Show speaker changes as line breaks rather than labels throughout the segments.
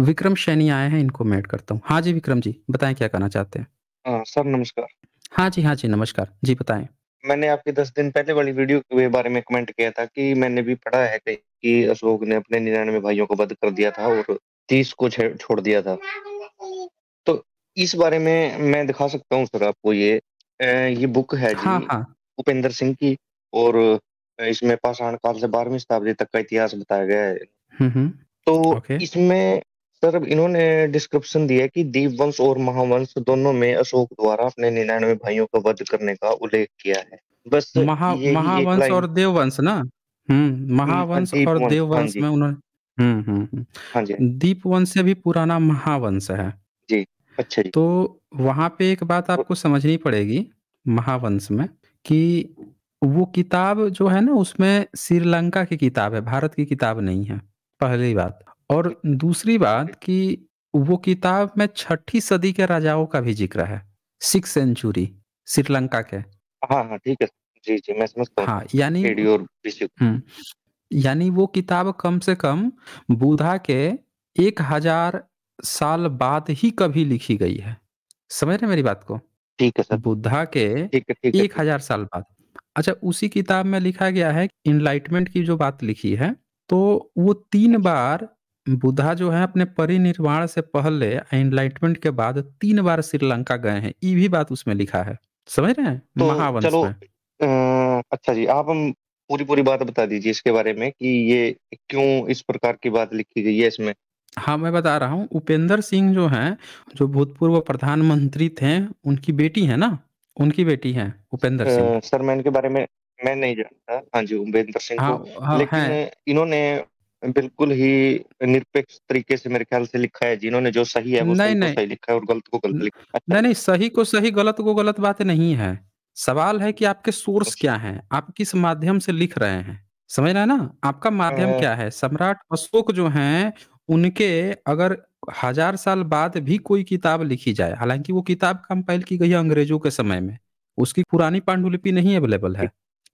विक्रम शैनी आए हैं इनको मैं करता हूँ हाँ जी विक्रम जी बताएं क्या कहना चाहते हैं हाँ, सर नमस्कार हाँ जी हाँ जी नमस्कार जी बताएं
मैंने आपके दस दिन पहले वाली वीडियो के बारे में कमेंट किया था कि मैंने भी पढ़ा है कि अशोक ने अपने निन्यानवे भाइयों को बंद कर दिया था और तीस को छोड़ दिया था तो इस बारे में मैं दिखा सकता हूँ सर आपको ये ये बुक है जी हाँ, हाँ। उपेंद्र सिंह की और इसमें पाषाण काल से बारहवीं शताब्दी तक का इतिहास बताया गया है हम्म, हम्म। तो इसमें सर इन्होंने डिस्क्रिप्शन दिया है कि दीपवंश और महावंश दोनों में अशोक द्वारा अपने निन्यानवे भाइयों का वध करने का उल्लेख किया है
बस महा महावंश और देववंश ना हम्म, हम्म हाँ महावंश और हाँ देववंश में उन्होंने हम्म, हम्म, हम्म। हाँ दीपवंश से भी पुराना महावंश है जी अच्छा जी तो वहां पे एक बात आपको समझनी पड़ेगी महावंश में कि वो किताब जो है ना उसमें श्रीलंका की किताब है भारत की किताब नहीं है पहली बात और दूसरी बात कि वो किताब में छठी सदी के राजाओं का भी जिक्र है सिक्स सेंचुरी श्रीलंका के हाँ हाँ ठीक है जी जी मैं समझता हूँ हाँ यानी हम्म, यानी वो किताब कम से कम बुधा के एक हजार साल बाद ही कभी लिखी गई है समझ रहे मेरी बात को ठीक है सर बुद्धा के ठीक है, ठीक है, एक हजार साल बाद अच्छा उसी किताब में लिखा गया है इनलाइटमेंट की जो बात लिखी है तो वो तीन अच्छा। बार बुद्धा जो है अपने परिनिर्वाण से पहले एनलाइटमेंट के बाद तीन बार श्रीलंका गए हैं। ये भी बात उसमें लिखा है। समझ रहे हैं? तो महावंश चलो में।
अ, अच्छा जी, आप हम पूरी-पूरी बात बता दीजिए इसके बारे में कि ये क्यों इस प्रकार की बात लिखी गई है इसमें?
हाँ, मैं बता रहा हूँ उपेंद्र सिंह जो है जो भूतपूर्व प्रधानमंत्री थे, उनकी बेटी है ना? उनकी बेटी है उपेंद्र सिंह।
सर मैं इनके बारे में मैं नहीं जानता। हाँ जी, उपेंद्र सिंह हाँ, को। हाँ, हाँ लेकिन इन्होंने बिल्कुल ही निरपेक्ष तरीके से मेरे ख्याल से लिखा है जिन्होंने जो सही है वो नहीं सही को नहीं सही लिखा है और गलत को गलत लिखा
है। नहीं नहीं सही को सही गलत को गलत बात नहीं है सवाल है कि आपके सोर्स अच्छा। क्या है आप किस माध्यम से लिख रहे हैं समझ रहे हैं ना आपका माध्यम हाँ। क्या है सम्राट अशोक जो हैं उनके अगर हजार साल बाद भी कोई किताब लिखी जाए हालांकि वो किताब कंपाइल की गई है अंग्रेजों के समय में उसकी पुरानी पांडुलिपि नहीं अवेलेबल है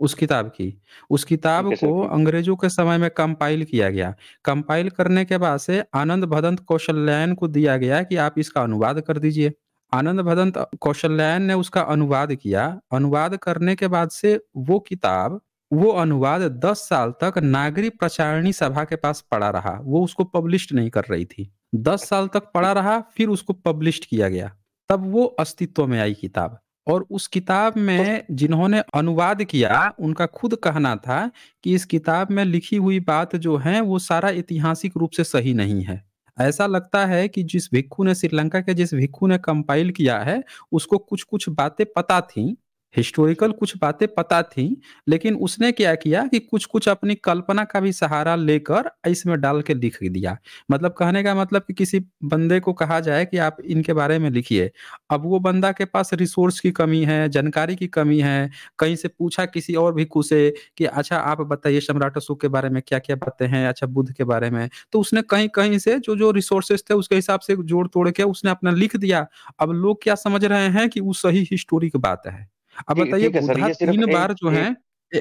उस किताब की। उस किताब को अंग्रेज़ों के समय में कंपाइल किया गया। कंपाइल करने के बाद से आनंद-भदंत कौशल्यान को दिया गया कि आप इसका अनुवाद कर दीजिए। आनंद-भदंत कौशल्यान ने उसका अनुवाद किया। अनुवाद करने के बाद से वो किताब, वो अनुवाद दस साल तक नागरी प्रचारणी सभा के पास पड़ा रहा। वो उसको पब्लिश नहीं कर रही थी। दस साल तक पड़ा रहा, फिर उसको पब्लिश किया गया। तब वो अस्तित्व में आई किताब। और उस किताब में जिन्होंने अनुवाद किया उनका खुद कहना था कि इस किताब में लिखी हुई बात जो है वो सारा ऐतिहासिक रूप से सही नहीं है। ऐसा लगता है कि जिस भिक्खु ने श्रीलंका के जिस भिक्खु ने कंपाइल किया है उसको कुछ-कुछ बातें पता थी हिस्टोरिकल कुछ बातें पता थी लेकिन उसने क्या किया कि कुछ कुछ अपनी कल्पना का भी सहारा लेकर इसमें डाल के लिख दिया मतलब कहने का मतलब कि किसी बंदे को कहा जाए कि आप इनके बारे में लिखिए अब वो बंदा के पास रिसोर्स की कमी है जानकारी की कमी है कहीं से पूछा किसी और भी से कि अच्छा आप बताइए सम्राट अशोक के बारे में क्या क्या बातें हैं अच्छा बुद्ध के बारे में तो उसने कहीं कहीं से जो जो रिसोर्सेस थे उसके हिसाब से जोड़ तोड़ के उसने अपना लिख दिया अब लोग क्या समझ रहे हैं कि वो सही हिस्टोरिक बात है अब बताइए बुद्धा तीन बार जो है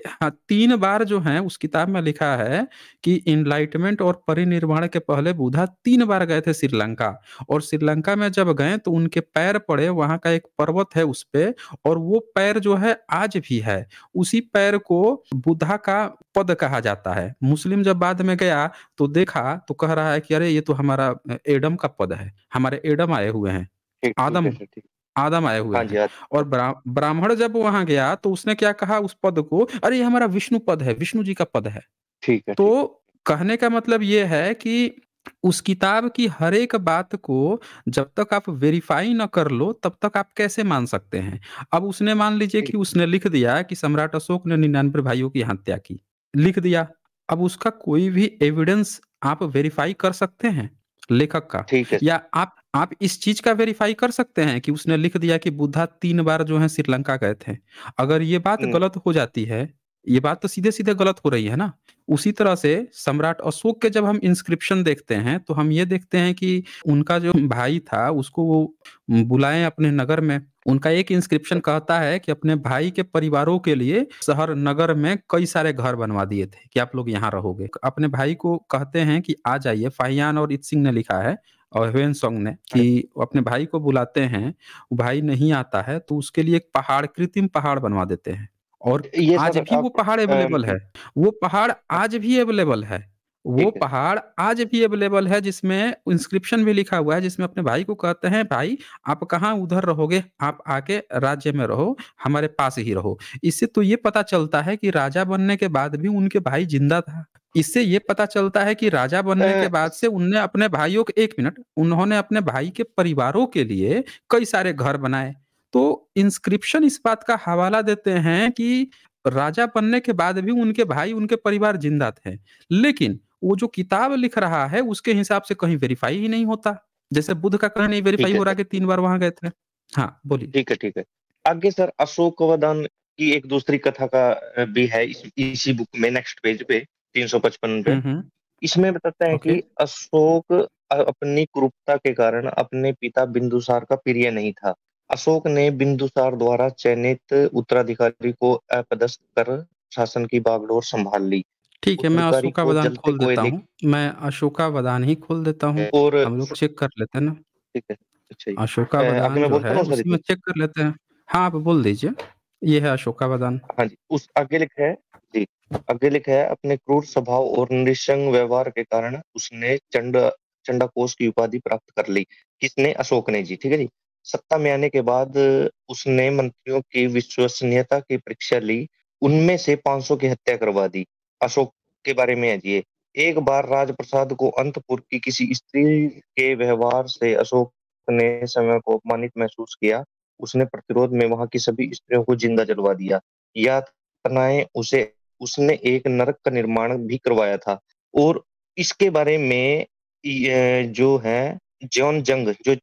हाँ तीन बार जो है उस किताब में लिखा है कि इनलाइटमेंट और परिनिर्वाण के पहले बुधा तीन बार गए थे श्रीलंका और श्रीलंका में जब गए तो उनके पैर पड़े वहां का एक पर्वत है उस पे और वो पैर जो है आज भी है उसी पैर को बुधा का पद कहा जाता है मुस्लिम जब बाद में गया तो देखा तो कह रहा है कि अरे ये तो हमारा एडम का पद है हमारे एडम आए हुए हैं आदम आदम आए हुए हाँ हैं और ब्राह्मण जब वहां गया तो उसने क्या कहा उस पद को अरे ये हमारा विष्णु पद है विष्णु जी का पद है ठीक है तो ठीक तो कहने का मतलब ये है कि उस किताब की हर एक बात को जब तक आप वेरीफाई न कर लो तब तक आप कैसे मान सकते हैं अब उसने मान लीजिए कि उसने लिख दिया कि सम्राट अशोक ने निन्यानवे भाइयों की हत्या की लिख दिया अब उसका कोई भी एविडेंस आप वेरीफाई कर सकते हैं लेखक का ठीक है या आप आप इस चीज़ का वेरीफ़ाई कर सकते हैं कि उसने लिख दिया कि बुद्धा तीन बार जो है श्रीलंका गए थे। अगर ये बात हम्म। गलत हो जाती है, ये बात तो सीधे-सीधे गलत हो रही है ना? उसी तरह से सम्राट अशोक के जब हम इंस्क्रिप्शन देखते हैं, तो हम ये देखते हैं कि उनका जो भाई था उसको वो बुलाए अपने नगर में। उनका एक इंस्क्रिप्शन कहता है कि अपने भाई के परिवारों के लिए शहर नगर में कई सारे घर बनवा दिए थे कि आप लोग यहाँ रहोगे। अपने भाई को कहते हैं कि आ जाइए, फाहियान और इत सिंह ने लिखा है ओवेन सॉन्ग ने कि वो अपने भाई को बुलाते हैं, भाई नहीं आता है तो उसके लिए एक पहाड़ कृत्रिम पहाड़ बनवा देते हैं और आज भी वो पहाड़ अवेलेबल है। वो पहाड़ आज भी अवेलेबल है। वो पहाड़ आज भी अवेलेबल है जिसमें इंस्क्रिप्शन भी लिखा हुआ है जिसमें अपने भाई को कहते हैं, "भाई, आप कहाँ उधर रहोगे? आप आके राज्य में रहो, हमारे पास ही रहो।" इससे तो ये पता चलता है कि राजा बनने के बाद भी उनके भाई ज़िंदा था। इससे ये पता चलता है कि राजा बनने के बाद से उनने अपने भाइयों के एक मिनट, उन्होंने अपने भाई के परिवारों के लिए कई सारे घर बनाए। तो इंस्क्रिप्शन इस बात का हवाला देते हैं कि राजा बनने के बाद भी उनके भाई, उनके परिवार ज़िंदा थे। लेकिन वो जो किताब लिख रहा है उसके हिसाब से कहीं वेरीफाई ही नहीं होता जैसे बुद्ध का कहीं नहीं वेरीफाई हो रहा कि तीन बार वहां गए थे हाँ बोलिए ठीक है ठीक है
आगे सर अशोक वदन की एक दूसरी कथा का भी है इस, इसी बुक में नेक्स्ट पेज पे तीन सौ पचपन पे हम्म, हम्म। इसमें बताते हैं कि अशोक अपनी कुरूपता के कारण अपने पिता बिंदुसार का प्रिय नहीं था अशोक ने बिंदुसार द्वारा चयनित उत्तराधिकारी को अपदस्थ कर शासन की बागडोर संभाल ली
ठीक है, मैं अशोका वदान खोल देता हूँ। मैं अशोका वदान ही खोल देता हूँ। और हम लोग चेक कर लेते हैं ना। ठीक है, अच्छा अशोका वदान जो है, उसमें चेक कर लेते हैं। हाँ, आप बोल दीजिए। ये है अशोका वदान हाँ जी,
उस आगे लिखा है जी, आगे लिखा है अपने क्रूर स्वभाव और निशंग व्यवहार के कारण उसने चंड चंडा कोष की उपाधि प्राप्त कर ली। किसने? अशोक ने जी, ठीक है जी। सत्ता में आने के बाद उसने मंत्रियों की विश्वसनीयता की परीक्षा ली, उनमें से 500 की हत्या करवा दी। अशोक के बारे में है जी एक बार राजप्रसाद को अंतपुर की किसी स्त्री के व्यवहार से अशोक ने समय को अपमानित महसूस किया उसने प्रतिरोध में वहां की सभी स्त्रियों को जिंदा जलवा दिया यातनाएं उसे उसने एक नरक का निर्माण भी करवाया था और इसके बारे में जो है जॉन जंग जो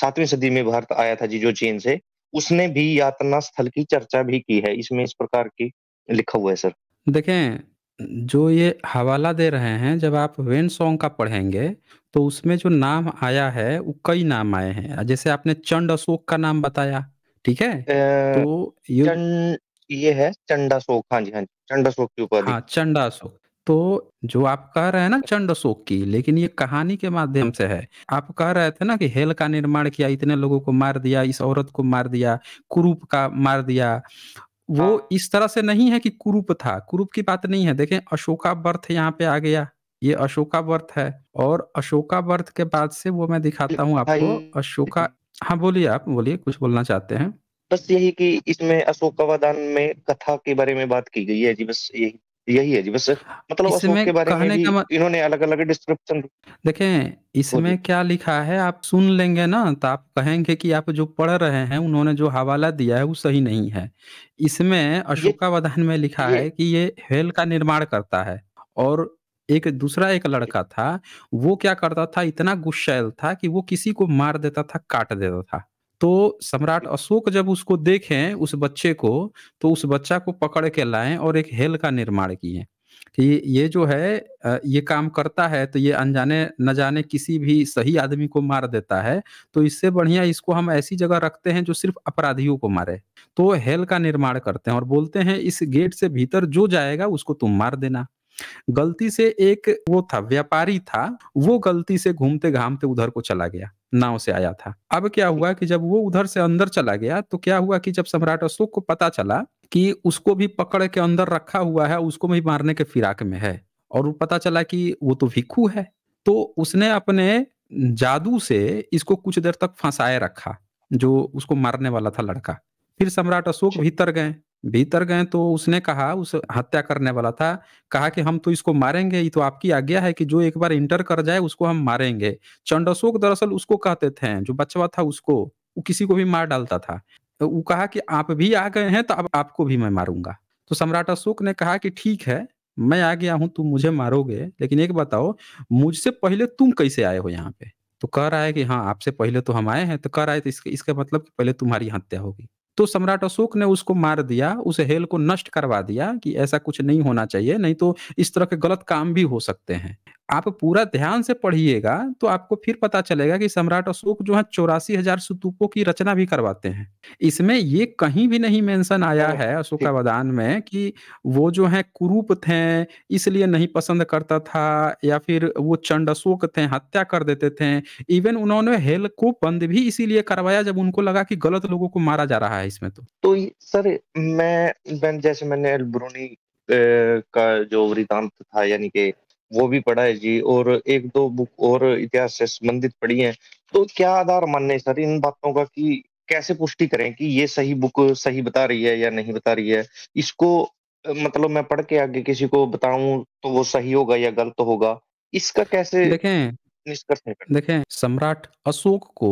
सातवीं सदी में भारत आया था जी जो चीन से उसने भी यातना स्थल की चर्चा भी की है इसमें इस प्रकार की लिखा हुआ है सर
देखें जो ये हवाला दे रहे हैं, जब आप वेन सॉन्ग का पढ़ेंगे, तो उसमें जो नाम आया है, वो कई नाम आए हैं। जैसे आपने चंड अशोक का नाम बताया, ठीक है?
अ, तो ये चन ये है चंड अशोक। हाँ जी, हाँ जी। चंड अशोक के ऊपर हाँ,
चंड अशोक। तो जो आप कह रहे हैं ना चंड अशोक की, लेकिन ये कहानी के माध्यम से है। आप कह रहे थे ना कि हेल का निर्माण किया, इतने लोगों को मार दिया, इस औरत को मार दिया, कुरूप का मार दिया वो हाँ। इस तरह से नहीं है कि कुरूप था कुरूप की बात नहीं है देखें अशोका वर्थ यहाँ पे आ गया ये अशोका वर्थ है और अशोका वर्थ के बाद से वो मैं दिखाता हूँ आपको अशोका हाँ बोलिए आप बोलिए कुछ बोलना चाहते हैं
बस यही कि इसमें अशोकावदान में कथा के बारे में बात की गई है जी बस यही यही है जी बस मतलब इसमें में कहने भी का मत इन्होंने अलग-अलग डिस्क्रिप्शन
देखें, इसमें क्या लिखा है आप सुन लेंगे ना तो आप कहेंगे कि आप जो पढ़ रहे हैं उन्होंने जो हवाला दिया है वो सही नहीं है। इसमें अशोका अशोकावधान में लिखा है कि ये हेल का निर्माण करता है और एक दूसरा एक लड़का था, वो क्या करता था इतना गुस्सैल था कि वो किसी को मार देता था, काट देता था। तो सम्राट अशोक जब उसको देखें उस बच्चे को तो उस बच्चा को पकड़ के लाए और एक हेल का निर्माण किए कि ये जो है ये काम करता है तो ये अनजाने न जाने किसी भी सही आदमी को मार देता है तो इससे बढ़िया इसको हम ऐसी जगह रखते हैं जो सिर्फ अपराधियों को मारे तो हेल का निर्माण करते हैं और बोलते हैं इस गेट से भीतर जो जाएगा उसको तुम मार देना गलती से एक वो था व्यापारी था वो गलती से घूमते घामते उधर को चला गया नाव से आया था अब क्या हुआ कि जब वो उधर से अंदर चला गया तो क्या हुआ कि जब सम्राट अशोक को पता चला कि उसको भी पकड़ के अंदर रखा हुआ है उसको भी मारने के फिराक में है और पता चला कि वो तो भिक्खु है तो उसने अपने जादू से इसको कुछ देर तक फंसाए रखा जो उसको मारने वाला था लड़का फिर सम्राट अशोक भीतर गए भीतर गए तो उसने कहा उस हत्या करने वाला था कहा कि हम तो इसको मारेंगे ये तो आपकी आज्ञा है कि जो एक बार इंटर कर जाए उसको हम मारेंगे चंडशोक दरअसल उसको कहते थे जो बचवा था उसको वो किसी को भी मार डालता था तो वो कहा कि आप भी आ गए हैं तो अब आपको भी मैं मारूंगा तो सम्राट अशोक ने कहा कि ठीक है मैं आ गया हूं तुम मुझे मारोगे लेकिन एक बताओ मुझसे पहले तुम कैसे आए हो यहाँ पे तो कह रहा है कि हाँ आपसे पहले तो हम आए हैं तो कह रहा है तो इसके इसका मतलब कि पहले तुम्हारी हत्या होगी तो सम्राट अशोक ने उसको मार दिया उस हेल को नष्ट करवा दिया कि ऐसा कुछ नहीं होना चाहिए नहीं तो इस तरह के गलत काम भी हो सकते हैं आप पूरा ध्यान से पढ़िएगा तो आपको फिर पता चलेगा कि सम्राट अशोक जो है चौरासी हजार सुतूपों की रचना भी करवाते हैं इसमें ये कहीं भी नहीं मेंशन आया है अवदान में कि वो जो है कुरूप थे इसलिए नहीं पसंद करता था या फिर वो चंड अशोक थे हत्या कर देते थे इवन उन्होंने हेल को बंद भी इसीलिए करवाया जब उनको लगा कि गलत लोगों को मारा जा रहा है इसमें तो
तो सर मैं, जैसे मैंने का जो वृतांत था यानी कि वो भी पढ़ा है जी और एक दो बुक और इतिहास से संबंधित पढ़ी है तो क्या आधार मानने सर इन बातों का कि कैसे पुष्टि करें कि ये सही बुक सही बता रही है या नहीं बता रही है इसको मतलब मैं पढ़ के आगे किसी को बताऊं तो वो सही होगा या गलत होगा
इसका कैसे देखें निष्कर्ष देखें सम्राट अशोक को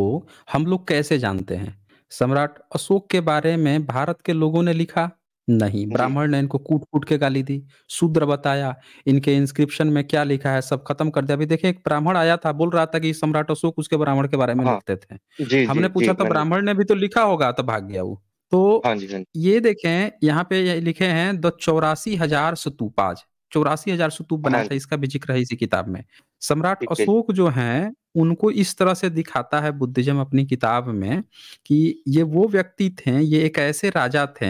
हम लोग कैसे जानते हैं सम्राट अशोक के बारे में भारत के लोगों ने लिखा नहीं, ब्राह्मण ने इनको कूट-कूट के गाली दी, शूद्र बताया, इनके इंस्क्रिप्शन में क्या लिखा है सब खत्म कर दिया। अभी देखे एक ब्राह्मण आया था, बोल रहा था कि सम्राट अशोक उसके ब्राह्मण के बारे में हाँ। लिखते थे। जी, हमने जी, पूछा तो ब्राह्मण ने भी तो लिखा होगा, तो भाग गया वो। तो हाँ जी, हाँ जी। ये देखें यहाँ पे ये लिखे हैं द चौरासी हजार स्तूपाज, चौरासी हजार हाँ बनाया था इसका भी ज़िक्र है इसी किताब में। सम्राट अशोक जो है उनको इस तरह से दिखाता है बुद्धिज़्म अपनी किताब में कि ये वो व्यक्ति थे, ये एक ऐसे राजा थे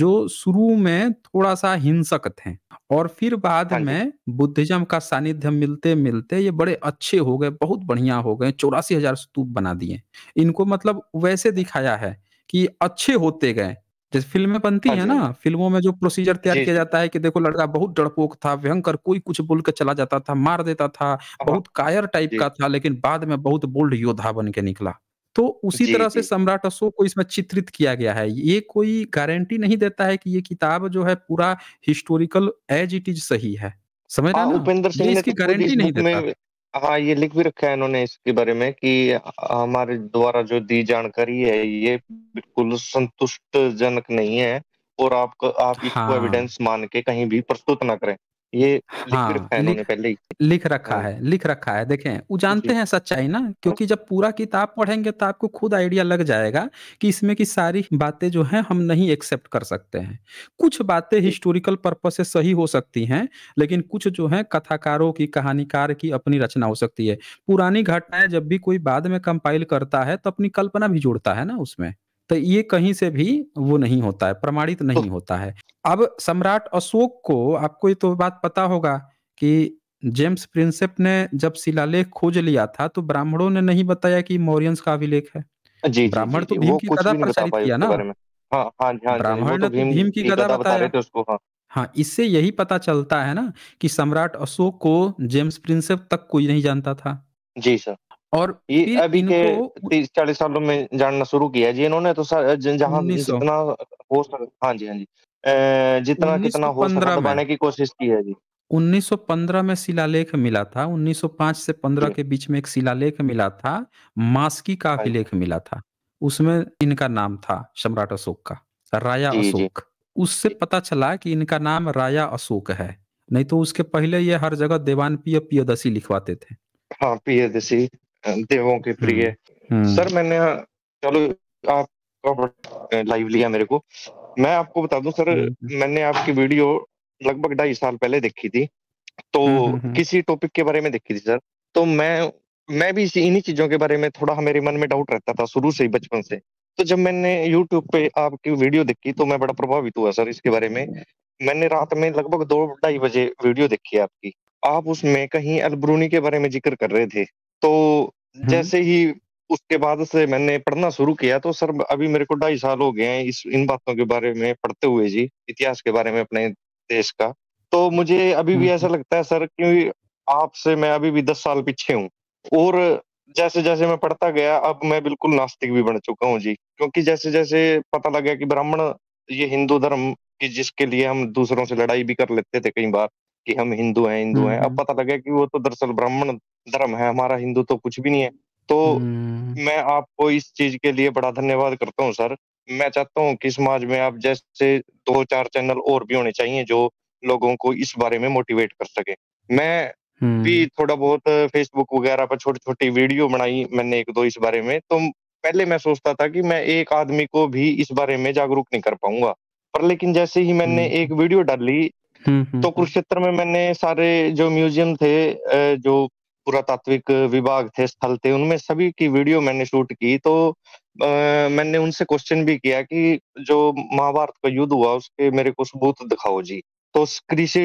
जो शुरू में थोड़ा-सा हिंसक थे और फिर बाद हाँ में बुद्धिज़्म का सानिध्य मिलते-मिलते ये बड़े अच्छे हो गए, बहुत बढ़िया हो गए, चौरासी हजार स्तूप बना दिए। इनको मतलब वैसे दिखाया है कि अच्छे होते गए। जैसे फिल्में बनती हाँ है ना, हाँ फिल्मों में जो प्रोसीजर तैयार किया जाता है कि देखो लड़का बहुत डरपोक था, भयंकर कोई कुछ बोल के चला जाता था, मार देता था, हाँ, बहुत कायर टाइप का था लेकिन बाद में बहुत बोल्ड योद्धा बन के निकला। तो उसी तरह से सम्राट अशोक को इसमें चित्रित किया गया है। ये कोई गारंटी नहीं देता है कि ये किताब जो है पूरा हिस्टोरिकल एज इट इज़ सही है। समझ रहे हैं उपेंद्र सिंह ने इसकी तो गारंटी नहीं देता।
हाँ, ये लिख भी रखा है इन्होंने इसके बारे में कि हमारे द्वारा जो दी जानकारी है ये बिल्कुल संतुष्टजनक नहीं है और आप आप इसको हाँ। एविडेंस मान के कहीं भी प्रस्तुत ना करें। ये
हाँ लिख पहले ही। लिख रखा हाँ। है लिख रखा है देखें वो जानते हैं सच्चाई ना क्योंकि हाँ। जब पूरा किताब पढ़ेंगे तो आपको खुद आइडिया लग जाएगा कि इसमें की सारी बातें जो हैं हम नहीं एक्सेप्ट कर सकते हैं कुछ बातें हिस्टोरिकल पर्पज से सही हो सकती हैं लेकिन कुछ जो है कथाकारों की कहानीकार की अपनी रचना हो सकती है पुरानी घटनाएं जब भी कोई बाद में कंपाइल करता है तो अपनी कल्पना भी जोड़ता है ना उसमें तो ये कहीं से भी वो नहीं होता है प्रमाणित नहीं तो होता है अब सम्राट अशोक को आपको ये तो बात पता होगा कि जेम्स प्रिंसेप ने जब शिलालेख खोज लिया था तो ब्राह्मणों ने नहीं बताया कि मौर्यंस का अभिलेख है ब्राह्मण तो भीम की कदा प्रचारित किया ना ब्राह्मण ने भीम की कदा बताया हाँ।, हाँ इससे यही पता चलता है ना कि सम्राट अशोक को जेम्स प्रिंसेप तक कोई नहीं जानता था जी सर और
ये फिर अभी के इनको तीस चालीस सालों में जानना शुरू किया जी इन्होंने तो सर जहाँ जितना हो सक हाँ जी हाँ जी जितना उन्नीस कितना हो सकता पंद्रह में की कोशिश की है जी
1915 में शिलालेख मिला था 1905 से 15 के बीच में एक शिलालेख मिला था मास्की का हाँ अभिलेख मिला था उसमें इनका नाम था सम्राट अशोक का राजा अशोक उससे पता चला कि इनका नाम राजा अशोक है नहीं तो उसके पहले ये हर जगह देवान पिय पियदसी लिखवाते थे
हाँ पीएससी देवों के प्रिय हम्म, हम्म। सर मैंने चलो आप लाइव लिया मेरे को मैं आपको बता दूं सर हम्म। मैंने आपकी वीडियो लगभग ढाई साल पहले देखी थी तो किसी टॉपिक के बारे में देखी थी सर तो मैं मैं भी इन्हीं चीजों के बारे में थोड़ा मेरे मन में डाउट रहता था शुरू से ही बचपन से तो जब मैंने यूट्यूब पे आपकी वीडियो देखी तो मैं बड़ा प्रभावित हुआ सर इसके बारे में मैंने रात में लगभग दो ढाई बजे वीडियो देखी आपकी आप उसमें कहीं अलबरूनी के बारे में जिक्र कर रहे थे तो हम्म। जैसे ही उसके बाद से मैंने पढ़ना शुरू किया तो सर अभी मेरे को ढाई साल हो गए हैं इस इन बातों के बारे में पढ़ते हुए जी इतिहास के बारे में अपने देश का तो मुझे अभी भी हम्म। ऐसा लगता है सर क्योंकि आपसे मैं अभी भी दस साल पीछे हूँ और जैसे जैसे मैं पढ़ता गया अब मैं बिल्कुल नास्तिक भी बन चुका हूँ जी क्योंकि जैसे जैसे पता गया कि ब्राह्मण ये हिंदू धर्म की जिसके लिए हम दूसरों से लड़ाई भी कर लेते थे कई बार कि हम हिंदू हैं हिंदू हैं हम्म, अब पता लगे कि वो तो दरअसल ब्राह्मण धर्म है हमारा हिंदू तो कुछ भी नहीं है तो हम्म। मैं आपको इस चीज के लिए बड़ा धन्यवाद करता हूँ सर मैं चाहता हूँ कि समाज में आप जैसे दो चार चैनल और भी होने चाहिए जो लोगों को इस बारे में मोटिवेट कर सके मैं भी हम्म। थोड़ा बहुत फेसबुक वगैरह पर छोटी छोटी वीडियो बनाई मैंने एक दो इस बारे में तो पहले मैं सोचता था कि मैं एक आदमी को भी इस बारे में जागरूक नहीं कर पाऊंगा पर लेकिन जैसे ही मैंने हम्म। एक वीडियो डाली तो कुरुक्षेत्र में मैंने सारे जो म्यूजियम थे जो पुरातात्विक विभाग थे स्थल थे उनमें सभी की वीडियो मैंने शूट की तो आ, मैंने उनसे क्वेश्चन भी किया कि जो महाभारत का युद्ध हुआ उसके मेरे को सबूत दिखाओ जी तो कृषि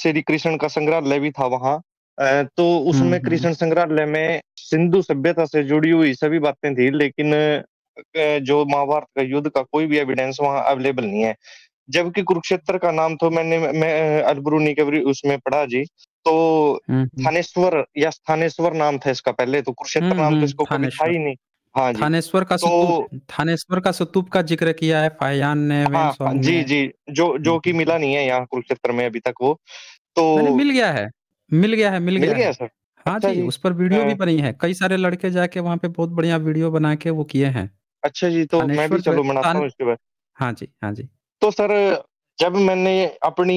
श्री कृष्ण का संग्रहालय भी था वहाँ तो उसमें हम्म, हम्म। कृष्ण संग्रहालय में सिंधु सभ्यता से जुड़ी हुई सभी बातें थी लेकिन जो महाभारत का युद्ध का कोई भी एविडेंस वहाँ अवेलेबल नहीं है जबकि कुरुक्षेत्र का नाम तो मैंने मैं अलबरूनी के उसमें पढ़ा जी तो थानेश्वर या स्थानेश्वर नाम था इसका पहले तो कुरुक्षेत्र नाम
तो इसको कभी था ही नहीं हाँ जी थानेश्वर का तो थानेश्वर का सतूप का जिक्र किया है फायान ने हाँ, जी जी
जो जो कि मिला नहीं है यहाँ कुरुक्षेत्र में अभी तक वो तो मिल गया
है मिल गया है मिल, गया, गया सर हाँ अच्छा जी, जी उस पर वीडियो भी हाँ। बनी है कई सारे लड़के जाके वहाँ पे बहुत बढ़िया वीडियो बना के वो किए हैं
अच्छा जी तो मैं भी चलो मनाता हूँ इसके बाद
हाँ जी हाँ जी
तो सर जब मैंने अपनी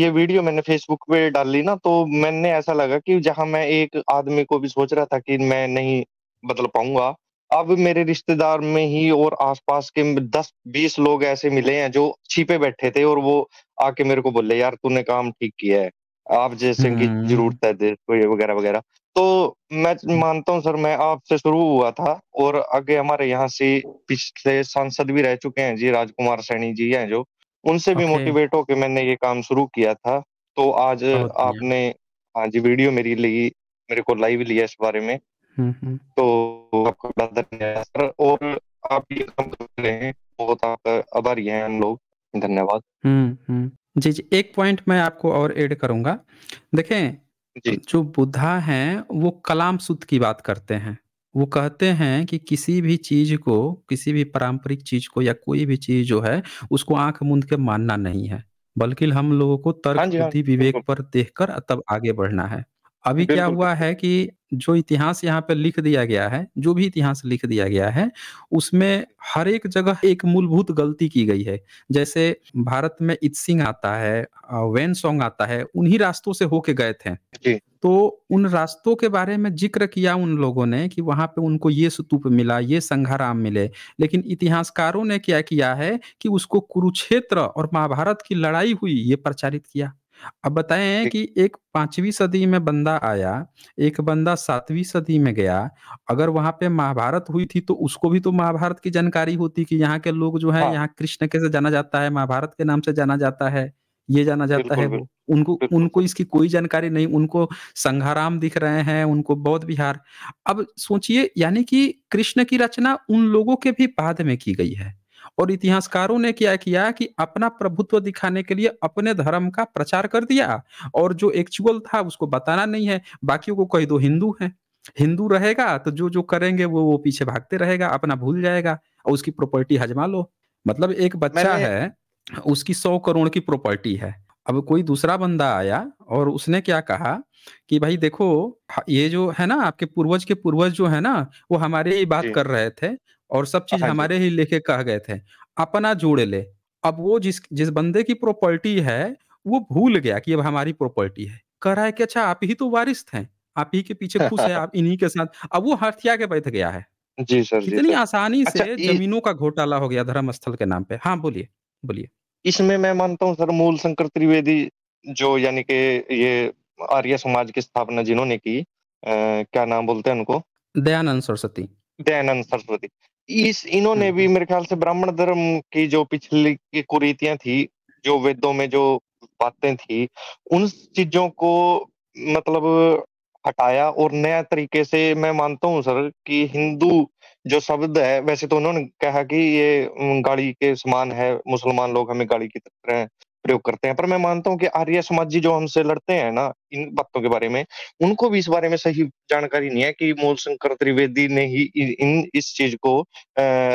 ये वीडियो मैंने फेसबुक पे डाली ना तो मैंने ऐसा लगा कि जहां मैं एक आदमी को भी सोच रहा था कि मैं नहीं बदल पाऊंगा अब मेरे रिश्तेदार में ही और आसपास के दस बीस लोग ऐसे मिले हैं जो छिपे बैठे थे और वो आके मेरे को बोले यार तूने काम ठीक किया है आप जैसे की हम्म। जरूरत है देश को ये वगैरह वगैरह तो मैं मानता हूँ सर मैं आपसे शुरू हुआ था और आगे हमारे यहाँ से पिछले सांसद भी रह चुके हैं जी राजकुमार सैनी जी हैं जो उनसे भी मोटिवेट हो होके मैंने ये काम शुरू किया था तो आज आपने हाँ जी वीडियो मेरी ली मेरे को लाइव लिया इस बारे में हम्म, हम्म। तो आपका बड़ा धन्यवाद सर और आप ये काम कर रहे हैं बहुत आपका आभारी हैं हम लोग धन्यवाद
हम्म, जी, जी, एक पॉइंट मैं आपको और ऐड करूंगा देखें, जी। जो बुद्धा हैं, वो कलाम सुत की बात करते हैं। वो कहते हैं कि किसी भी चीज़ को, किसी भी पारंपरिक चीज़ को या कोई भी चीज़ जो है, उसको आंख मूंद के मानना नहीं है, बल्कि हम लोगों को हाँ हाँ। तर्क, बुद्धि, विवेक पर देखकर तब आगे बढ़ना है। अभी क्या हुआ है कि जो इतिहास यहाँ पे लिख दिया गया है जो भी इतिहास लिख दिया गया है उसमें हर एक जगह एक मूलभूत गलती की गई है जैसे भारत में इत सिंह आता है वैन सॉन्ग आता है उन्हीं रास्तों से होके गए थे तो उन रास्तों के बारे में जिक्र किया उन लोगों ने कि वहां पे उनको ये स्तूप मिला ये संघाराम मिले लेकिन इतिहासकारों ने क्या किया है कि उसको कुरुक्षेत्र और महाभारत की लड़ाई हुई ये प्रचारित किया अब बताए ठीक। कि एक पांचवी सदी में बंदा आया, एक बंदा सातवीं सदी में गया, अगर वहां पे महाभारत हुई थी तो उसको भी तो महाभारत की जानकारी होती कि यहाँ के लोग जो है हाँ। यहाँ कृष्ण कैसे जाना जाता है, महाभारत के नाम से जाना जाता है, ये जाना जाता है वो। उनको उनको इसकी कोई जानकारी नहीं, उनको संघाराम दिख रहे हैं, उनको बौद्ध विहार। अब सोचिए यानी कि कृष्ण की रचना उन लोगों के भी बाद में की गई है। और इतिहासकारों ने क्या किया कि अपना प्रभुत्व दिखाने के लिए अपने धर्म का प्रचार कर दिया और जो एक्चुअल था उसको बताना नहीं है बाकियों को कह दो हिंदू है हिंदू रहेगा तो जो जो करेंगे वो वो पीछे भागते रहेगा अपना भूल जाएगा और उसकी प्रॉपर्टी हजमा लो मतलब एक बच्चा है उसकी सौ करोड़ की प्रॉपर्टी है अब कोई दूसरा बंदा आया और उसने क्या कहा कि भाई देखो ये जो है ना आपके पूर्वज के पूर्वज जो है ना वो हमारे ही बात कर रहे थे और सब चीज हाँ हमारे ही लेके कह गए थे, अपना जोड़ ले। अब वो जिस जिस बंदे की प्रॉपर्टी है, वो भूल गया कि अब हमारी प्रॉपर्टी है। कह रहा है कि अच्छा आप ही तो वारिस थे, आप ही के पीछे खुश है आप इन्हीं के साथ अब वो हथिया के बैठ गया है। जी सर, कितनी आसानी अच्छा, से जमीनों का घोटाला हो गया धर्मस्थल के नाम पे। हाँ, बोलिए, बोलिए।
इसमें मैं मानता हूँ सर मूल शंकर त्रिवेदी
जो यानी के ये
आर्य समाज की स्थापना जिन्होंने की क्या नाम बोलते हैं उनको? दयानंद सरस्वती। दयानंद सरस्वती। इस इन्होंने भी मेरे ख्याल से ब्राह्मण धर्म की जो पिछली की कुरीतियां थी जो वेदों में जो बातें थी उन चीजों को मतलब हटाया और नया तरीके से मैं मानता हूँ सर कि हिंदू जो शब्द है वैसे तो उन्होंने कहा कि ये गाड़ी के समान है मुसलमान लोग हमें गाड़ी की तरह प्रयोग करते हैं पर मैं मानता हूँ कि आर्य समाज जी जो हमसे लड़ते हैं ना इन बातों के बारे में उनको भी इस बारे में सही जानकारी नहीं है कि मूल शंकर त्रिवेदी ने ही इन इस चीज को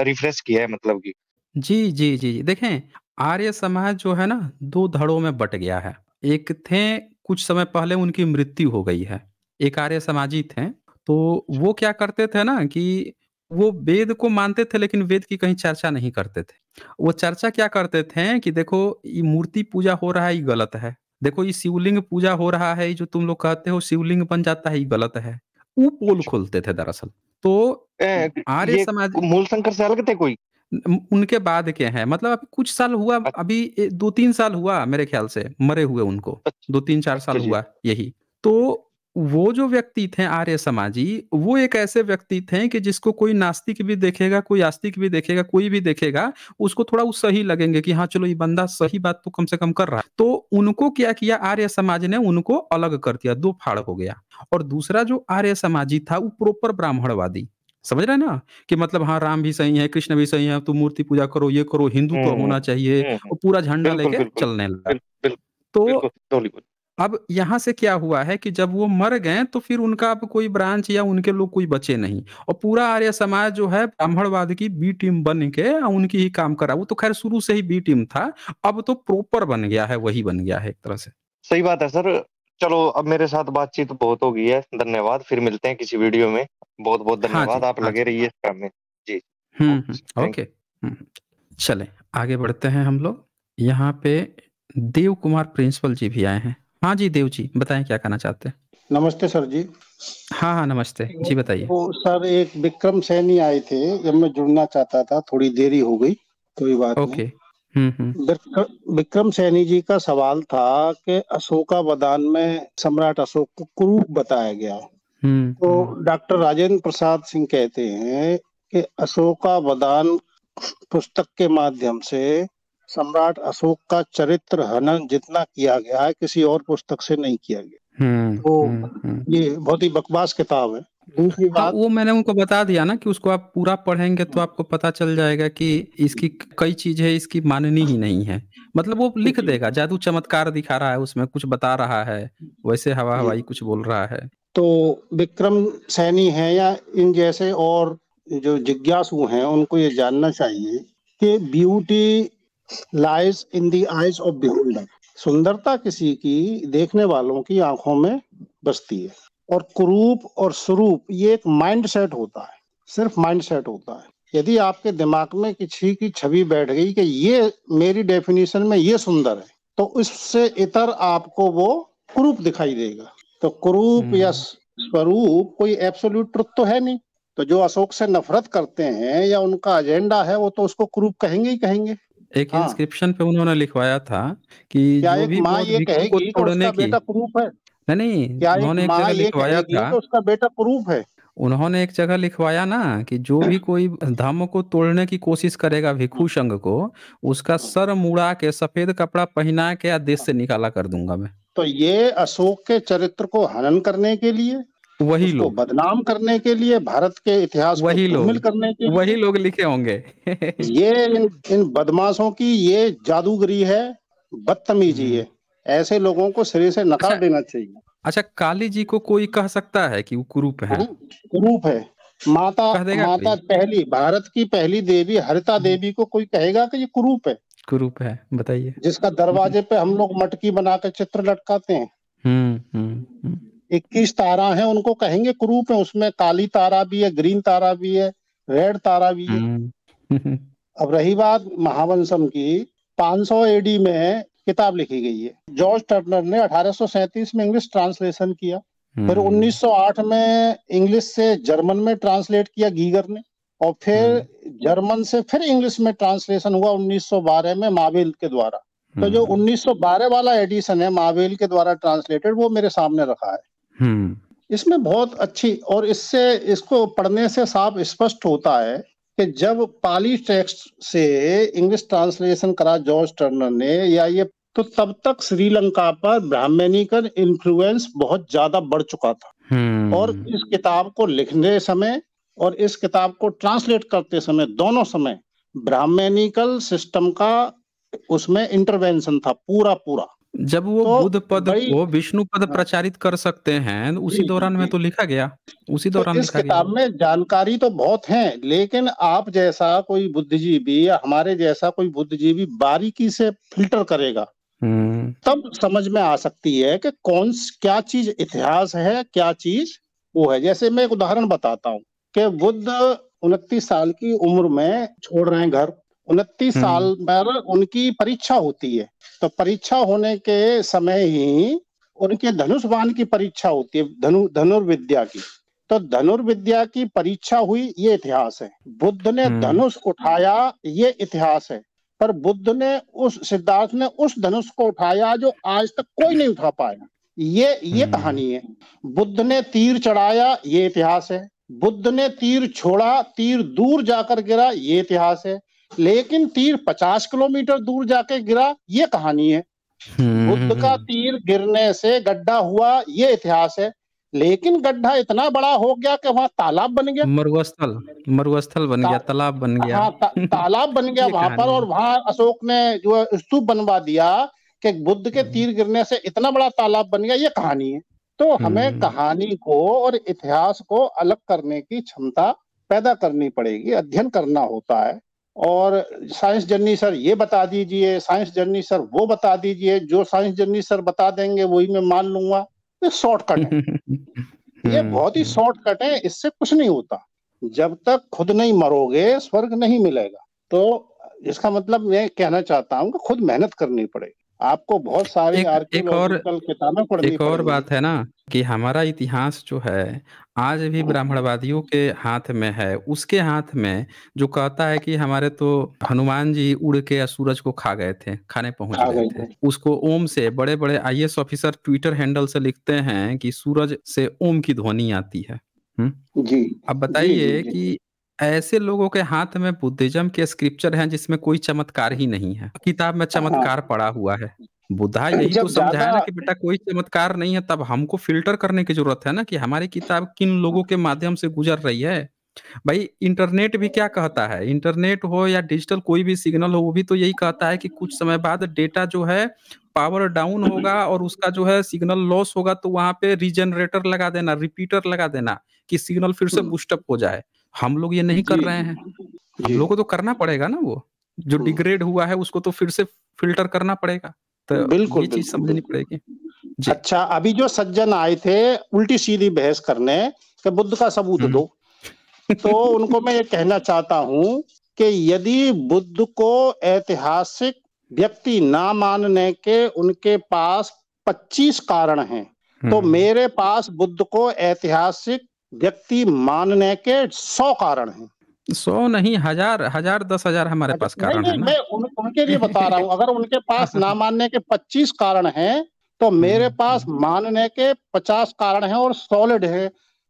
रिफ्रेश किया है मतलब की
जी जी जी जी देखें आर्य समाज जो है ना दो धड़ों में बट गया है एक थे कुछ समय पहले उनकी मृत्यु हो गई है एक आर्य समाजी थे तो वो क्या करते थे ना कि वो वेद को मानते थे लेकिन वेद की कहीं चर्चा नहीं करते थे वो चर्चा क्या करते थे कि देखो ये मूर्ति पूजा हो रहा है ये गलत है देखो ये शिवलिंग पूजा हो रहा है जो तुम लोग कहते हो शिवलिंग बन जाता है ये गलत है वो पोल खोलते थे दरअसल तो आर्य समाज मूल शंकर से अलग थे कोई उनके बाद के हैं मतलब कुछ साल हुआ अच्छा। अभी दो तीन साल हुआ मेरे ख्याल से मरे हुए उनको अच्छा। दो तीन चार साल अच्छा हुआ यही तो वो जो व्यक्ति थे आर्य समाजी वो एक ऐसे व्यक्ति थे कि जिसको कोई नास्तिक भी देखेगा कोई आस्तिक भी देखेगा कोई भी देखेगा उसको थोड़ा उस सही लगेंगे कि हाँ चलो ये बंदा सही बात तो कम से कम कर रहा है तो उनको क्या किया आर्य समाज ने उनको अलग कर दिया दो फाड़ हो गया और दूसरा जो आर्य समाजी था वो प्रॉपर ब्राह्मणवादी समझ रहे ना कि मतलब हाँ राम भी सही है कृष्ण भी सही है तुम तो मूर्ति पूजा करो ये करो हिंदू तो हम्म, होना हम्म। चाहिए और हम्म, पूरा झंडा लेके चलने लगा तो अब यहाँ से क्या हुआ है कि जब वो मर गए तो फिर उनका अब कोई ब्रांच या उनके लोग कोई बचे नहीं और पूरा आर्य समाज जो है ब्राह्मणवाद की बी टीम बन के उनकी ही काम करा वो तो खैर शुरू से ही बी टीम था अब तो प्रॉपर बन गया है वही बन गया है एक तरह से सही बात है सर
चलो अब मेरे साथ बातचीत बहुत हो गई है धन्यवाद फिर मिलते हैं किसी वीडियो में बहुत बहुत हाँ धन्यवाद हाँ आप हाँ लगे रहिए इस काम में जी
हम्म, ओके हम्म, हम्म, चले आगे बढ़ते हैं हम लोग यहाँ पे देव कुमार प्रिंसिपल जी भी आए हैं हाँ जी, देव जी, बताए क्या कहना चाहते हैं? नमस्ते सर जी। हाँ, हाँ, नमस्ते। जी, बताइए।
वो तो सर एक विक्रम सैनी आए थे, जब मैं जुड़ना चाहता था, थोड़ी देरी हो गई, कोई बात ओके। नहीं। हम्म, हम्म। विक्रम सैनी जी का सवाल था कि बदान में सम्राट अशोक को कुरूप बताया गया। हम्म, तो डॉक्टर राजेंद्र प्रसाद सिंह कहते हैं कि बदान पुस्तक के माध्यम से सम्राट अशोक का चरित्र हनन जितना किया गया है किसी और पुस्तक से नहीं किया गया
हम्म, तो हम्म, हम्म।
ये बहुत ही बकवास किताब है
दूसरी हाँ, बात वो मैंने उनको बता दिया ना कि उसको आप पूरा पढ़ेंगे तो आपको पता चल जाएगा कि इसकी कई चीजें इसकी माननी ही नहीं है मतलब वो लिख देगा जादू चमत्कार दिखा रहा है उसमें कुछ बता रहा है वैसे हवा हवाई कुछ बोल रहा है
तो विक्रम सैनी है या इन जैसे और जो जिज्ञासु हैं उनको ये जानना चाहिए कि beauty lies in the eyes of beholder सुंदरता किसी की देखने वालों की आंखों में बसती है और कुरूप और स्वरूप ये एक माइंड सेट होता है सिर्फ माइंड सेट होता है यदि आपके दिमाग में किसी की छवि बैठ गई कि ये मेरी डेफिनेशन में ये सुंदर है तो उससे इतर आपको वो कुरूप दिखाई देगा तो कुरूप या हम्म। स्वरूप कोई एब्सोल्यूट ट्रुथ तो है नहीं तो जो अशोक से नफरत करते हैं या उनका एजेंडा है वो तो उसको कुरूप कहेंगे ही कहेंगे
एक हाँ। इंस्क्रिप्शन पे उन्होंने लिखवाया था कि क्या जो एक भी माँ ये भिक्षु को कहेगी तो उसका छोड़ने की बेटा प्रूफ है नहीं नहीं क्या उन्होंने एक जगह लिखवाया था तो
उसका बेटा प्रूफ है
उन्होंने एक जगह लिखवाया ना कि जो भी कोई धर्म को तोड़ने की कोशिश करेगा भिक्षु संघ को उसका सर मुड़ा के सफेद कपड़ा पहना के या देश से निकाला कर दूंगा मैं
तो ये अशोक के चरित्र को हनन करने के लिए वही लोग। बदनाम करने के लिए, भारत के इतिहास
वही लोग, करने के वही लोग लिखे होंगे।
ये इन इन बदमाशों की ये जादूगरी है, बदतमीजी हम्म। है। ऐसे लोगों को सिरे से नकार अच्छा देना चाहिए।
अच्छा, काली जी को कोई कह सकता है कि वो कुरूप है कुरूप है। माता माता
पहली भारत की पहली देवी हरिता हम्म। देवी को कोई कहेगा कि ये कुरूप है।
कुरूप है, बताइए?
जिसका दरवाजे पे हम लोग मटकी बनाकर चित्र लटकाते हैं।
हम्म हम्म, हम्म।
इक्कीस तारा हैं उनको कहेंगे क्रूप है उसमें काली तारा भी है ग्रीन तारा भी है रेड तारा भी है
हम्म।
अब रही बात महावंशम की 500 एडी में किताब लिखी गई है जॉर्ज टर्नर ने 1837 में इंग्लिश ट्रांसलेशन किया फिर 1908 हम्म। में इंग्लिश से जर्मन में ट्रांसलेट किया गीगर ने और फिर जर्मन हम्म। से फिर इंग्लिश में ट्रांसलेशन हुआ 1912 में मावेल के द्वारा तो जो 1912 वाला एडिशन है मावेल के द्वारा ट्रांसलेटेड वो मेरे सामने रखा है हम्म। इसमें बहुत अच्छी और इससे इसको पढ़ने से साफ स्पष्ट होता है कि जब पाली टेक्स्ट से इंग्लिश ट्रांसलेशन करा जॉर्ज टर्नर ने या ये तो तब तक श्रीलंका पर ब्राह्मणिकल इन्फ्लुएंस बहुत ज्यादा बढ़ चुका था हम्म। और इस किताब को लिखने समय और इस किताब को ट्रांसलेट करते समय दोनों समय ब्राह्मणिकल सिस्टम का उसमें इंटरवेंशन था पूरा पूरा
जब वो तो बुद्ध पद भाई को विष्णु पद हाँ। प्रचारित कर सकते हैं उसी दौरान में तो लिखा गया उसी तो दौरान इस लिखा गया किताब
में जानकारी तो बहुत है लेकिन आप जैसा कोई बुद्धिजीवी या हमारे जैसा कोई बुद्धिजीवी बारीकी से फिल्टर करेगा हम्म। तब समझ में आ सकती है कि कौन क्या चीज इतिहास है क्या चीज वो है जैसे मैं एक उदाहरण बताता हूँ कि बुद्ध उनतीस साल की उम्र में छोड़ रहे हैं घर उनतीस हम्म। साल पर उनकी परीक्षा होती है तो परीक्षा होने के समय ही उनके धनुष बाण की परीक्षा होती है धनु धनुर्विद्या की तो धनुर्विद्या की परीक्षा हुई ये इतिहास है बुद्ध ने हम्म। धनुष उठाया ये इतिहास है पर बुद्ध ने उस सिद्धार्थ ने उस धनुष को उठाया जो आज तक कोई नहीं उठा पाया ये ये हम्म। कहानी है बुद्ध ने तीर चढ़ाया ये इतिहास है बुद्ध ने तीर छोड़ा तीर दूर जाकर गिरा ये इतिहास है लेकिन तीर पचास किलोमीटर दूर जाके गिरा ये कहानी है
हम्म, बुद्ध
का हम्म। तीर गिरने से गड्ढा हुआ ये इतिहास है लेकिन गड्ढा इतना बड़ा हो गया कि वहाँ तालाब बन गया
मरुस्थल मरुस्थल बन ता, गया तालाब बन गया हाँ ता, तालाब बन गया वहां पर
और वहां अशोक ने जो स्तूप बनवा दिया कि बुद्ध के तीर हम्म। गिरने से इतना बड़ा तालाब बन गया ये कहानी है तो हमें कहानी को और इतिहास को अलग करने की क्षमता पैदा करनी पड़ेगी अध्ययन करना होता है और साइंस जर्नी सर ये बता दीजिए साइंस जर्नी सर वो बता दीजिए जो साइंस जर्नी सर बता देंगे वही मैं मान लूंगा ये शॉर्टकट है ये हम्म। बहुत ही शॉर्टकट है इससे कुछ नहीं होता जब तक खुद नहीं मरोगे स्वर्ग नहीं मिलेगा तो इसका मतलब मैं कहना चाहता हूँ कि खुद मेहनत करनी पड़ेगी आपको बहुत सारे एक, एक और किताबें पढ़नी एक और बात
है ना कि हमारा इतिहास जो है आज भी हाँ। ब्राह्मणवादियों के हाथ में है उसके हाथ में जो कहता है कि हमारे तो हनुमान जी उड़ के सूरज को खा गए थे खाने पहुंच गए थे उसको ओम से बड़े बड़े एस ऑफिसर ट्विटर हैंडल से लिखते हैं कि सूरज से ओम की ध्वनि आती है हुँ? जी अब बताइए कि ऐसे लोगों के हाथ में बुद्धिज्म के स्क्रिप्चर हैं जिसमें कोई चमत्कार ही नहीं है। किताब में हाँ।, हाँ। चमत्कार पड़ा हुआ है। बुद्धा यही तो समझाया ना कि बेटा कोई चमत्कार नहीं है तब हमको फ़िल्टर करने की ज़रूरत है ना कि हमारी किताब किन लोगों के माध्यम से गुज़र रही है। भाई इंटरनेट भी क्या कहता है, इंटरनेट हो या डिजिटल कोई भी सिग्नल हो वो भी तो यही कहता है कि कुछ समय बाद डेटा जो है पावर डाउन होगा और उसका जो है सिग्नल लॉस होगा तो वहाँ पे रिजनरेटर लगा देना, रिपीटर लगा देना कि सिग्नल फिर से हुँ। हम्म। हो जाए। हम लोग ये नहीं कर रहे हैं हम को तो करना पड़ेगा ना वो जो हाँ। डिग्रेड हुआ है उसको तो फिर से फिल्टर करना पड़ेगा तो बिल्कुल ये चीज समझनी पड़ेगी अच्छा अभी जो
सज्जन आए थे उल्टी सीधी बहस करने के बुद्ध का सबूत हम्म। दो तो उनको मैं ये कहना चाहता हूँ कि यदि बुद्ध को ऐतिहासिक व्यक्ति ना मानने के उनके पास 25 कारण हैं तो हम्म। मेरे पास बुद्ध को ऐतिहासिक व्यक्ति मानने के सौ कारण हैं
सौ नहीं हजार हजार दस हजार हमारे अच्छा, पास कारण नहीं, है ना? मैं
उन, उनके लिए बता रहा हूँ अगर उनके पास ना मानने के पच्चीस कारण हैं तो मेरे हम्म, पास हम्म। मानने के पचास कारण हैं और सॉलिड है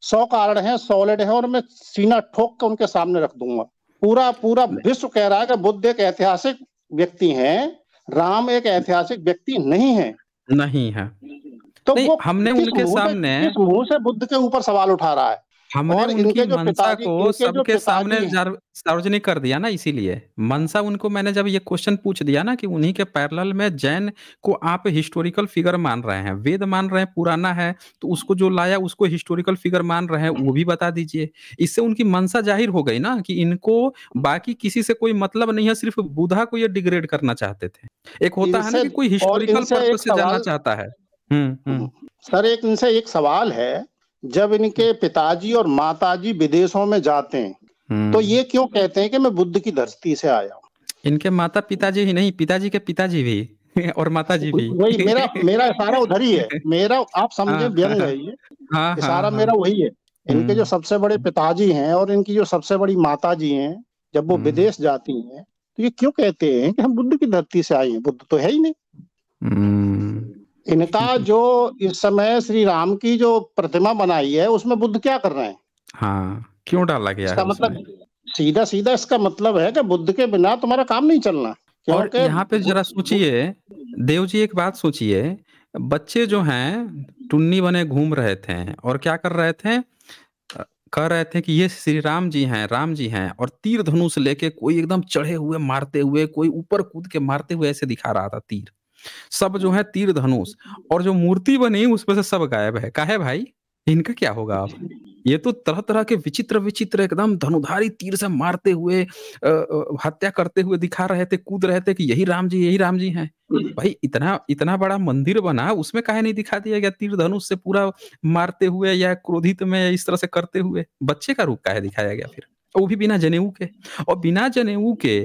सौ कारण हैं सॉलिड है और मैं सीना ठोक के उनके सामने रख दूंगा पूरा पूरा विश्व कह रहा है कि बुद्ध एक ऐतिहासिक व्यक्ति हैं राम एक ऐतिहासिक व्यक्ति नहीं है नहीं है तो वो हमने उनके सामने मुंह से बुद्ध के ऊपर सवाल उठा रहा है हमने और उनकी मनसा को सबके सामने
सार्वजनिक कर दिया ना इसीलिए मनसा उनको मैंने जब ये क्वेश्चन पूछ दिया ना कि उन्हीं के पैरल में जैन को आप हिस्टोरिकल फिगर मान रहे हैं वेद मान रहे हैं पुराना है तो उसको जो लाया उसको हिस्टोरिकल फिगर मान रहे हैं वो भी बता दीजिए इससे उनकी मनसा जाहिर हो गई ना कि इनको बाकी किसी से कोई मतलब नहीं है सिर्फ बुधा को ये डिग्रेड करना चाहते थे एक होता है ना कि कोई हिस्टोरिकल पर्पज से जाना चाहता है हम्म, हम्म।
सर एक इनसे एक सवाल है जब इनके पिताजी और माताजी विदेशों में जाते हैं हम्म। तो ये क्यों कहते हैं कि मैं बुद्ध की धरती से आया हूँ
इनके माता पिताजी ही नहीं पिताजी के पिताजी भी और माताजी भी वही मेरा मेरा इशारा उधर ही है मेरा आप समझे हाँ, व्यंग है हाँ। ये हाँ, इशारा मेरा वही है इनके
जो सबसे बड़े पिताजी हैं और इनकी जो सबसे बड़ी माताजी हैं जब वो विदेश जाती हैं तो ये क्यों कहते हैं कि हम बुद्ध की धरती से आए हैं बुद्ध तो है ही नहीं इनका जो इस समय श्री राम की जो प्रतिमा बनाई है उसमें बुद्ध क्या कर रहे हैं
हाँ क्यों डाला गया इसका
मतलब सीधा सीधा इसका मतलब है कि बुद्ध के बिना तुम्हारा काम नहीं चलना
और यहाँ पे जरा सोचिए देव जी एक बात सोचिए बच्चे जो हैं टुन्नी बने घूम रहे थे और क्या कर रहे थे कह रहे थे कि ये श्री राम जी हैं राम जी हैं और तीर धनुष लेके कोई एकदम चढ़े हुए मारते हुए कोई ऊपर कूद के मारते हुए ऐसे दिखा रहा था तीर सब जो है तीर धनुष और जो मूर्ति बनी उसमें से सब गायब है कहे भाई इनका क्या होगा अब ये तो तरह तरह के विचित्र विचित्र एकदम धनुधारी तीर से मारते हुए हत्या करते हुए दिखा रहे थे कूद रहे थे कि यही राम जी यही राम जी है भाई इतना इतना बड़ा मंदिर बना उसमें काहे नहीं दिखा दिया गया तीर धनुष से पूरा मारते हुए या क्रोधित में इस तरह से करते हुए बच्चे का रूप काहे दिखाया गया फिर वो भी बिना जनेऊ के और बिना जनेऊ के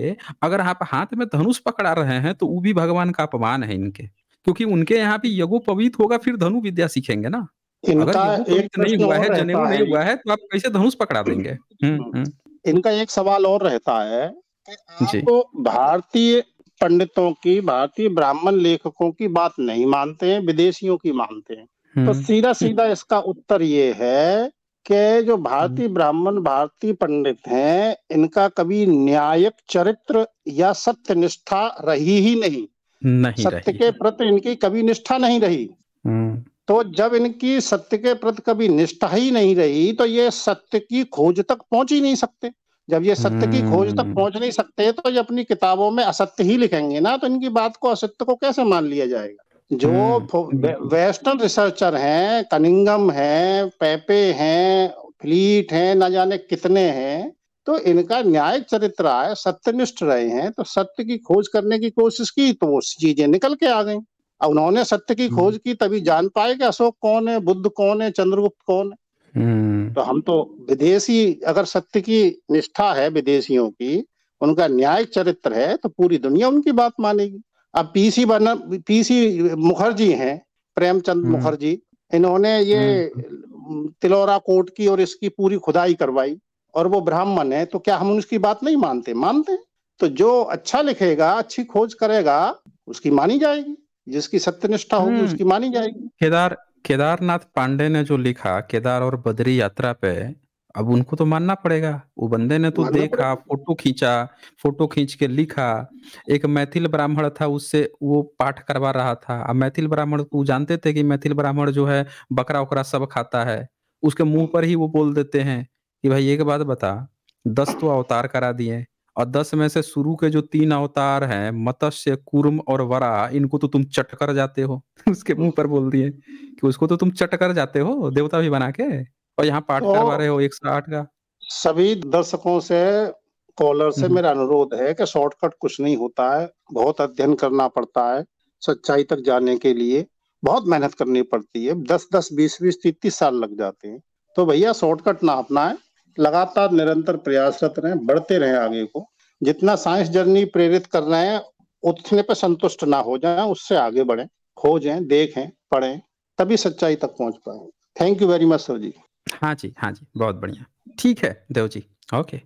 अगर आप हाथ में धनुष पकड़ा रहे हैं तो वो भी भगवान का अपमान है इनके क्योंकि उनके यहाँ भी पवित्र होगा फिर धनु विद्या सीखेंगे ना अगर एक नहीं हुआ है जनेऊ नहीं हुआ है तो आप कैसे धनुष पकड़ा देंगे हम्म, हम्म।
इनका एक सवाल और रहता है कि भारतीय पंडितों की भारतीय ब्राह्मण लेखकों की बात नहीं मानते हैं विदेशियों की मानते हैं तो हम्म। सीधा सीधा इसका उत्तर ये है के जो भारतीय हम्म। ब्राह्मण भारतीय पंडित हैं इनका कभी न्यायिक चरित्र या सत्य निष्ठा रही ही नहीं, नहीं सत्य के प्रति इनकी कभी निष्ठा नहीं रही हम्म। तो जब इनकी सत्य के प्रति कभी निष्ठा ही नहीं रही तो ये सत्य की खोज तक पहुंच ही नहीं सकते जब ये सत्य की खोज तक हम्म। पहुंच नहीं सकते तो ये अपनी किताबों में असत्य ही लिखेंगे ना तो इनकी बात को असत्य को कैसे मान लिया जाएगा जो हम्म। वेस्टर्न रिसर्चर हैं कनिंगम हैं पेपे हैं फ्लीट हैं ना जाने कितने हैं तो इनका न्याय चरित्र आए सत्यनिष्ठ रहे हैं तो सत्य की खोज करने की कोशिश की तो वो चीजें निकल के आ गई उन्होंने सत्य की खोज हम्म। की तभी जान पाए कि अशोक कौन है बुद्ध कौन है चंद्रगुप्त कौन है हम्म। तो हम तो विदेशी अगर सत्य की निष्ठा है विदेशियों की उनका न्याय चरित्र है तो पूरी दुनिया उनकी बात मानेगी अब पीसी बन पीसी मुखर्जी हैं प्रेमचंद हम्म। मुखर्जी इन्होंने ये हम्म। तिलोरा कोट की और इसकी पूरी खुदाई करवाई और वो ब्राह्मण है तो क्या हम उसकी बात नहीं मानते मानते तो जो अच्छा लिखेगा अच्छी खोज करेगा उसकी मानी जाएगी जिसकी सत्यनिष्ठा होगी हम्म। उसकी मानी जाएगी
केदार केदारनाथ पांडे ने जो लिखा केदार और बद्री यात्रा पे अब उनको तो मानना पड़ेगा वो बंदे ने तो देखा फोटो खींचा फोटो खींच के लिखा एक मैथिल ब्राह्मण था उससे वो पाठ करवा रहा था अब मैथिल ब्राह्मण को जानते थे कि मैथिल ब्राह्मण जो है बकरा उकरा सब खाता है उसके मुंह हाँ। पर ही वो बोल देते हैं कि भाई एक बात बता दस तो अवतार करा दिए और दस में से शुरू के जो तीन अवतार हैं मत्स्य कुर्म और वरा इनको तो तुम चटकर जाते हो उसके मुंह पर बोल दिए कि उसको तो तुम चटकर जाते हो देवता भी बना के और यहाँ पाठ तो करवा रहे हो एक सौ का
सभी दर्शकों से कॉलर से हम्म। मेरा अनुरोध है कि शॉर्टकट कुछ नहीं होता है बहुत अध्ययन करना पड़ता है सच्चाई तक जाने के लिए बहुत मेहनत करनी पड़ती है दस दस बीस बीस तीस साल लग जाते हैं तो भैया शॉर्टकट ना अपनाएं लगातार निरंतर प्रयासरत रहें बढ़ते रहें आगे को जितना साइंस जर्नी प्रेरित कर रहे हैं उतने पर संतुष्ट ना हो जाए उससे आगे बढ़े खोजें देखें पढ़ें तभी सच्चाई तक पहुंच पाए thank you very much sir जी
हाँ जी, हाँ जी, बहुत बढ़िया। ठीक है, देव जी,
ओके।